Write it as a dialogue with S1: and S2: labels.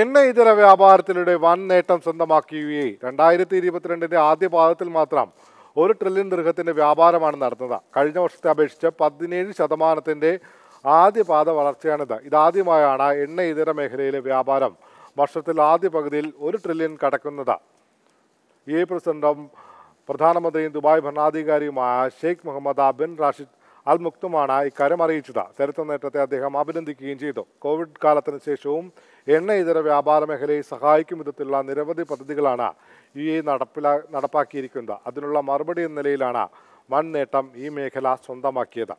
S1: എണ്ണ ഇതര വ്യാപാരത്തിലൂടെ വൻ നേട്ടം സ്വന്തമാക്കി യു എ രണ്ടായിരത്തി ഇരുപത്തിരണ്ടിന്റെ ആദ്യ പാദത്തിൽ മാത്രം ഒരു ട്രില്യൺ ദീർഘത്തിന്റെ വ്യാപാരമാണ് നടന്നത് കഴിഞ്ഞ വർഷത്തെ അപേക്ഷിച്ച് പതിനേഴ് ശതമാനത്തിന്റെ ആദ്യ പാത വളർച്ചയാണിത് ഇതാദ്യമായാണ് എണ്ണ ഇതര മേഖലയിലെ വ്യാപാരം വർഷത്തിൽ ആദ്യ പകുതിയിൽ ഒരു ട്രില്യൺ കടക്കുന്നത് യു എ പ്രസിഡന്റും പ്രധാനമന്ത്രിയും ദുബായ് ഭരണാധികാരിയുമായ ഷെയ്ഖ് മുഹമ്മദ് ബിൻ റാഷിദ് അൽമുക്തുമാണ് ഇക്കാര്യം അറിയിച്ചത് ചരിത്ര നേട്ടത്തെ അദ്ദേഹം അഭിനന്ദിക്കുകയും ചെയ്തു കോവിഡ് കാലത്തിന് ശേഷവും എണ്ണ ഇതര വ്യാപാര മേഖലയെ സഹായിക്കും വിധത്തിലുള്ള നിരവധി പദ്ധതികളാണ് യു എ നടപ്പിലാ നടപ്പാക്കിയിരിക്കുന്നത് അതിനുള്ള മറുപടി എന്ന നിലയിലാണ് വൻ നേട്ടം ഈ മേഖല സ്വന്തമാക്കിയത്